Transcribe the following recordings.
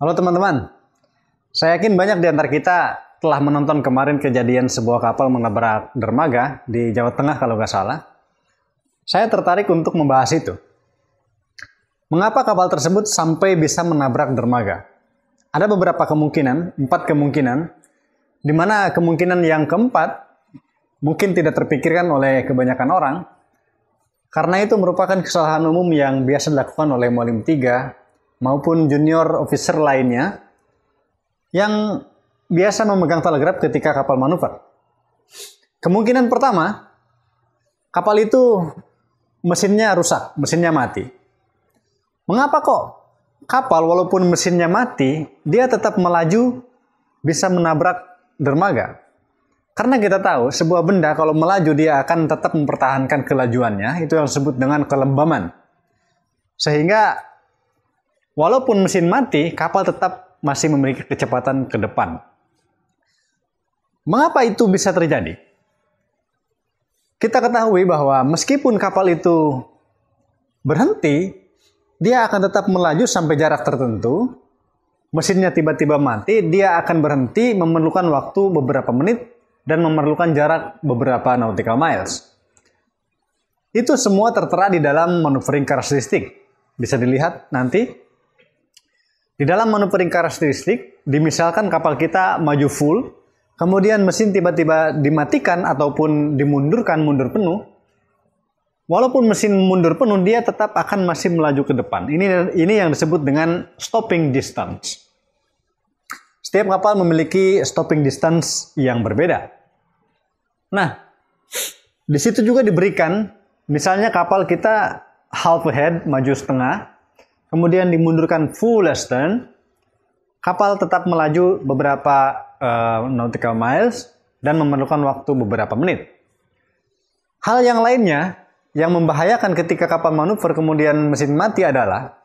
Halo teman-teman, saya yakin banyak di antara kita telah menonton kemarin kejadian sebuah kapal menabrak dermaga di Jawa Tengah kalau nggak salah. Saya tertarik untuk membahas itu. Mengapa kapal tersebut sampai bisa menabrak dermaga? Ada beberapa kemungkinan, empat kemungkinan, di mana kemungkinan yang keempat mungkin tidak terpikirkan oleh kebanyakan orang, karena itu merupakan kesalahan umum yang biasa dilakukan oleh mualim 3 maupun junior officer lainnya yang biasa memegang telegraf ketika kapal manuver. Kemungkinan pertama, kapal itu mesinnya rusak, mesinnya mati. Mengapa kok kapal walaupun mesinnya mati, dia tetap melaju bisa menabrak dermaga? Karena kita tahu sebuah benda kalau melaju dia akan tetap mempertahankan kelajuannya, itu yang disebut dengan kelembaman. Sehingga Walaupun mesin mati, kapal tetap masih memiliki kecepatan ke depan. Mengapa itu bisa terjadi? Kita ketahui bahwa meskipun kapal itu berhenti, dia akan tetap melaju sampai jarak tertentu. Mesinnya tiba-tiba mati, dia akan berhenti memerlukan waktu beberapa menit dan memerlukan jarak beberapa nautical miles. Itu semua tertera di dalam maneuvering karakteristik. Bisa dilihat nanti di dalam manuvering karakteristik, dimisalkan kapal kita maju full, kemudian mesin tiba-tiba dimatikan ataupun dimundurkan mundur penuh, walaupun mesin mundur penuh, dia tetap akan masih melaju ke depan. Ini ini yang disebut dengan stopping distance. Setiap kapal memiliki stopping distance yang berbeda. Nah, di situ juga diberikan, misalnya kapal kita half ahead, maju setengah, kemudian dimundurkan full western, kapal tetap melaju beberapa uh, nautical miles dan memerlukan waktu beberapa menit. Hal yang lainnya yang membahayakan ketika kapal manuver kemudian mesin mati adalah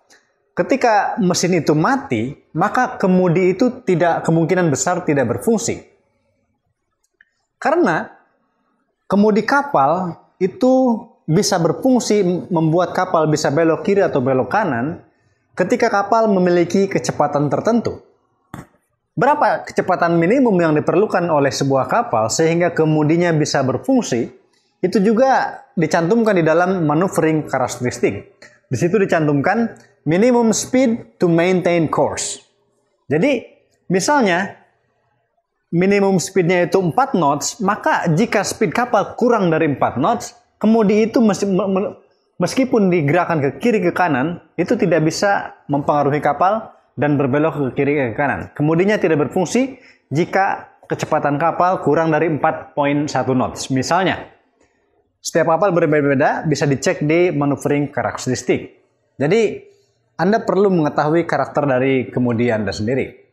ketika mesin itu mati, maka kemudi itu tidak kemungkinan besar tidak berfungsi. Karena kemudi kapal itu bisa berfungsi membuat kapal bisa belok kiri atau belok kanan ketika kapal memiliki kecepatan tertentu. Berapa kecepatan minimum yang diperlukan oleh sebuah kapal sehingga kemudinya bisa berfungsi, itu juga dicantumkan di dalam maneuvering karakteristik. Di situ dicantumkan minimum speed to maintain course. Jadi, misalnya minimum speednya itu 4 knots, maka jika speed kapal kurang dari 4 knots, kemudi itu mesti, meskipun digerakkan ke kiri ke kanan, itu tidak bisa mempengaruhi kapal dan berbelok ke kiri ke kanan. Kemudinya tidak berfungsi jika kecepatan kapal kurang dari 4.1 knots. Misalnya, setiap kapal berbeda-beda bisa dicek di maneuvering karakteristik. Jadi, Anda perlu mengetahui karakter dari kemudi Anda sendiri.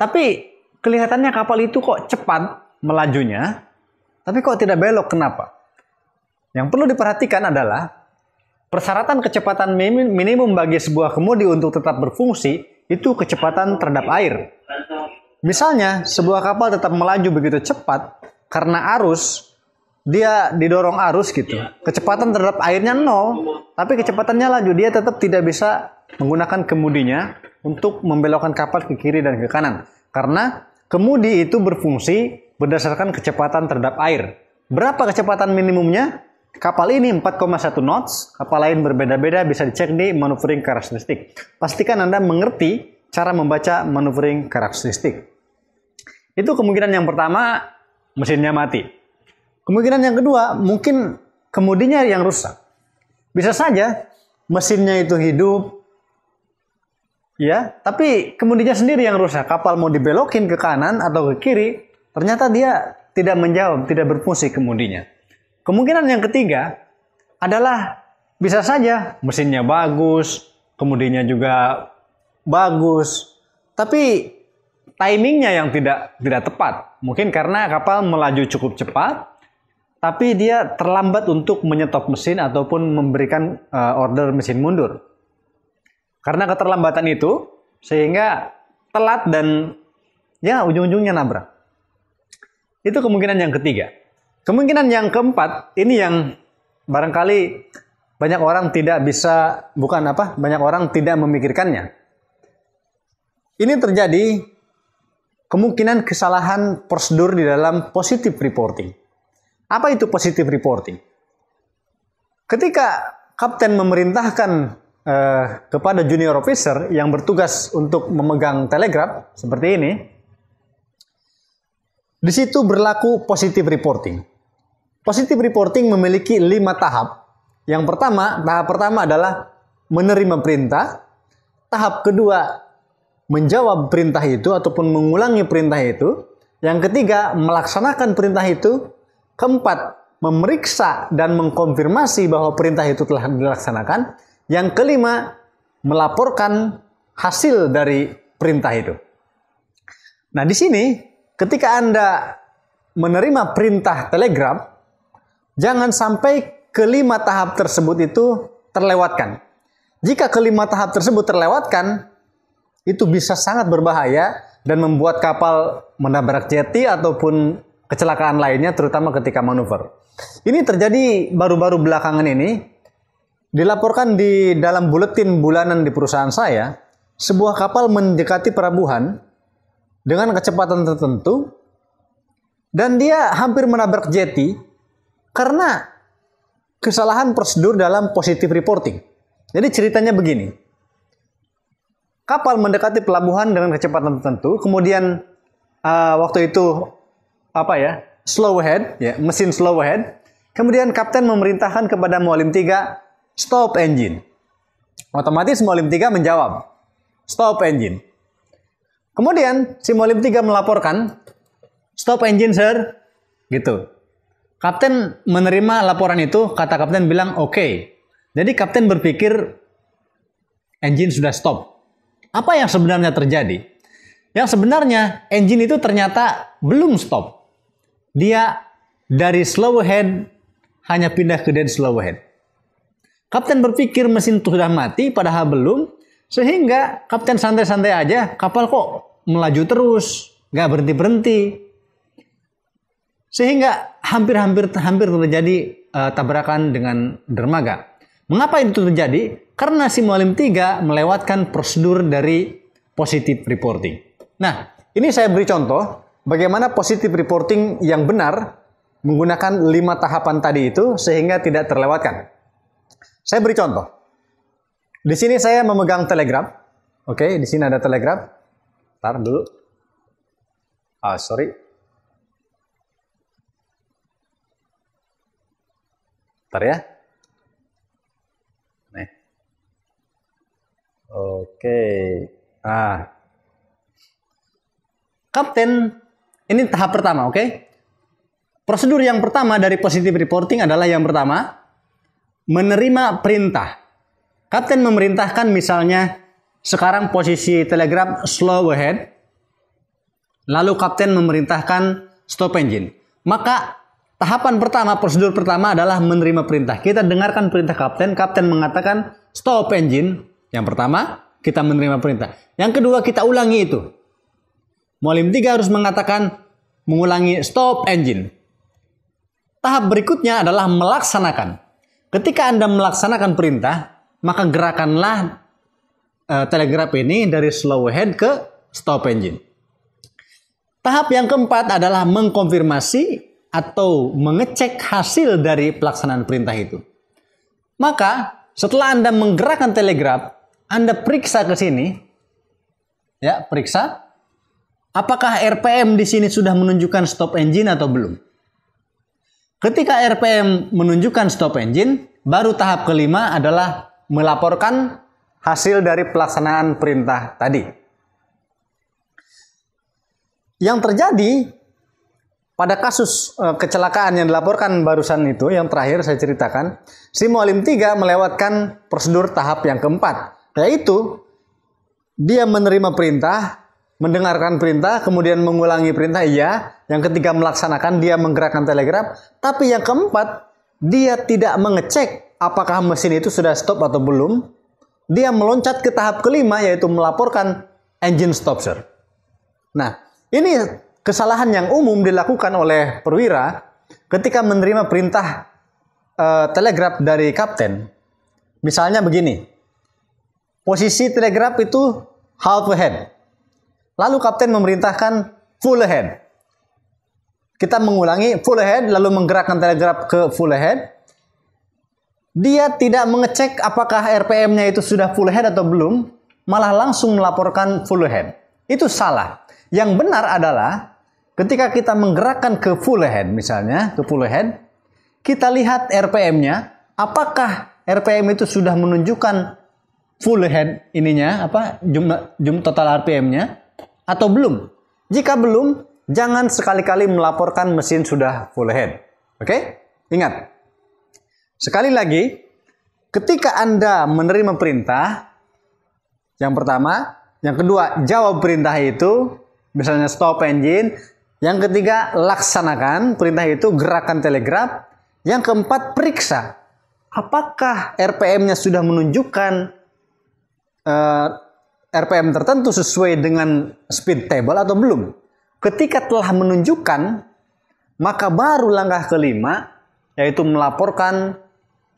Tapi, kelihatannya kapal itu kok cepat melajunya, tapi kok tidak belok, kenapa? Yang perlu diperhatikan adalah persyaratan kecepatan minimum bagi sebuah kemudi untuk tetap berfungsi itu kecepatan terhadap air. Misalnya, sebuah kapal tetap melaju begitu cepat karena arus dia didorong arus gitu. Kecepatan terhadap airnya nol, tapi kecepatannya laju dia tetap tidak bisa menggunakan kemudinya untuk membelokkan kapal ke kiri dan ke kanan. Karena kemudi itu berfungsi berdasarkan kecepatan terhadap air. Berapa kecepatan minimumnya? Kapal ini 4,1 knots, kapal lain berbeda-beda bisa dicek di manuvering karakteristik. Pastikan Anda mengerti cara membaca manuvering karakteristik. Itu kemungkinan yang pertama, mesinnya mati. Kemungkinan yang kedua, mungkin kemudinya yang rusak. Bisa saja mesinnya itu hidup, ya, tapi kemudinya sendiri yang rusak. Kapal mau dibelokin ke kanan atau ke kiri, ternyata dia tidak menjawab, tidak berfungsi kemudinya. Kemungkinan yang ketiga adalah bisa saja mesinnya bagus, kemudinya juga bagus, tapi timingnya yang tidak tidak tepat. Mungkin karena kapal melaju cukup cepat, tapi dia terlambat untuk menyetop mesin ataupun memberikan eh, order mesin mundur. Karena keterlambatan itu, sehingga telat dan ya ujung-ujungnya nabrak. Itu kemungkinan yang ketiga. Kemungkinan yang keempat, ini yang barangkali banyak orang tidak bisa, bukan apa, banyak orang tidak memikirkannya. Ini terjadi kemungkinan kesalahan prosedur di dalam positive reporting. Apa itu positive reporting? Ketika kapten memerintahkan eh, kepada junior officer yang bertugas untuk memegang telegram seperti ini, di situ berlaku positive reporting. Positive reporting memiliki lima tahap. Yang pertama, tahap pertama adalah menerima perintah. Tahap kedua, menjawab perintah itu ataupun mengulangi perintah itu. Yang ketiga, melaksanakan perintah itu. Keempat, memeriksa dan mengkonfirmasi bahwa perintah itu telah dilaksanakan. Yang kelima, melaporkan hasil dari perintah itu. Nah, di sini ketika Anda menerima perintah telegram, jangan sampai kelima tahap tersebut itu terlewatkan. Jika kelima tahap tersebut terlewatkan, itu bisa sangat berbahaya dan membuat kapal menabrak jeti ataupun kecelakaan lainnya terutama ketika manuver. Ini terjadi baru-baru belakangan ini. Dilaporkan di dalam buletin bulanan di perusahaan saya, sebuah kapal mendekati perabuhan dengan kecepatan tertentu dan dia hampir menabrak jeti karena kesalahan prosedur dalam positive reporting. Jadi ceritanya begini. Kapal mendekati pelabuhan dengan kecepatan tertentu, kemudian uh, waktu itu apa ya? slow ahead, ya, mesin slow ahead. Kemudian kapten memerintahkan kepada mualim 3 stop engine. Otomatis mualim 3 menjawab stop engine. Kemudian Molim 3 melaporkan, stop engine sir, gitu. Kapten menerima laporan itu, kata kapten bilang oke. Okay. Jadi kapten berpikir engine sudah stop. Apa yang sebenarnya terjadi? Yang sebenarnya engine itu ternyata belum stop. Dia dari slow head hanya pindah ke dead slow head. Kapten berpikir mesin sudah mati padahal belum, sehingga kapten santai-santai aja, kapal kok melaju terus, nggak berhenti berhenti. Sehingga hampir-hampir hampir terjadi uh, tabrakan dengan dermaga. Mengapa itu terjadi? Karena si mualim 3 melewatkan prosedur dari positive reporting. Nah, ini saya beri contoh bagaimana positive reporting yang benar menggunakan lima tahapan tadi itu sehingga tidak terlewatkan. Saya beri contoh. Di sini saya memegang telegram. Oke, di sini ada telegram. Tar dulu. Ah, sorry. Ntar ya. Nih. Oke. Ah. Kapten, ini tahap pertama, oke? Okay? Prosedur yang pertama dari positive reporting adalah yang pertama, menerima perintah. Kapten memerintahkan misalnya sekarang posisi Telegram slow ahead. Lalu kapten memerintahkan stop engine. Maka tahapan pertama, prosedur pertama adalah menerima perintah. Kita dengarkan perintah kapten. Kapten mengatakan stop engine. Yang pertama, kita menerima perintah. Yang kedua, kita ulangi itu. Mualim 3 harus mengatakan mengulangi stop engine. Tahap berikutnya adalah melaksanakan. Ketika Anda melaksanakan perintah, maka gerakanlah uh, telegraf ini dari slow head ke stop engine. Tahap yang keempat adalah mengkonfirmasi atau mengecek hasil dari pelaksanaan perintah itu. Maka setelah Anda menggerakkan telegraf, Anda periksa ke sini. Ya, periksa. Apakah RPM di sini sudah menunjukkan stop engine atau belum? Ketika RPM menunjukkan stop engine, baru tahap kelima adalah melaporkan hasil dari pelaksanaan perintah tadi. Yang terjadi pada kasus eh, kecelakaan yang dilaporkan barusan itu, yang terakhir saya ceritakan, si mualim 3 melewatkan prosedur tahap yang keempat, yaitu dia menerima perintah, mendengarkan perintah, kemudian mengulangi perintah iya, yang ketiga melaksanakan, dia menggerakkan telegram, tapi yang keempat, dia tidak mengecek apakah mesin itu sudah stop atau belum, dia meloncat ke tahap kelima yaitu melaporkan engine stop sir. Nah, ini kesalahan yang umum dilakukan oleh perwira ketika menerima perintah uh, telegraf dari kapten. Misalnya begini, posisi telegraf itu half ahead. Lalu kapten memerintahkan full ahead. Kita mengulangi full ahead lalu menggerakkan telegraf ke full ahead dia tidak mengecek apakah RPM-nya itu sudah full head atau belum, malah langsung melaporkan full head. Itu salah. Yang benar adalah ketika kita menggerakkan ke full head misalnya, ke full head, kita lihat RPM-nya, apakah RPM itu sudah menunjukkan full head ininya apa jumlah jum total RPM-nya atau belum. Jika belum, jangan sekali-kali melaporkan mesin sudah full head. Oke? Okay? Ingat, Sekali lagi, ketika Anda menerima perintah, yang pertama, yang kedua, jawab perintah itu, misalnya stop engine. Yang ketiga, laksanakan perintah itu, gerakan telegraf. Yang keempat, periksa. Apakah RPM-nya sudah menunjukkan uh, eh, RPM tertentu sesuai dengan speed table atau belum? Ketika telah menunjukkan, maka baru langkah kelima, yaitu melaporkan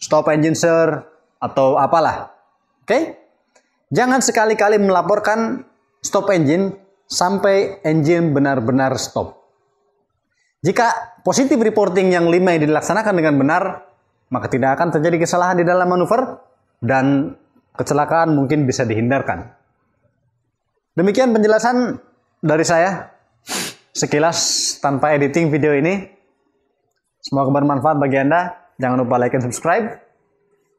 stop engine sir, atau apalah. Oke? Okay? Jangan sekali-kali melaporkan stop engine sampai engine benar-benar stop. Jika positif reporting yang lima yang dilaksanakan dengan benar, maka tidak akan terjadi kesalahan di dalam manuver dan kecelakaan mungkin bisa dihindarkan. Demikian penjelasan dari saya sekilas tanpa editing video ini. Semoga bermanfaat bagi Anda. Jangan lupa like dan subscribe.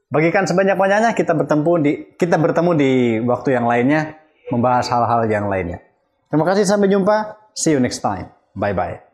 Bagikan sebanyak-banyaknya. Kita bertemu di kita bertemu di waktu yang lainnya membahas hal-hal yang lainnya. Terima kasih sampai jumpa. See you next time. Bye bye.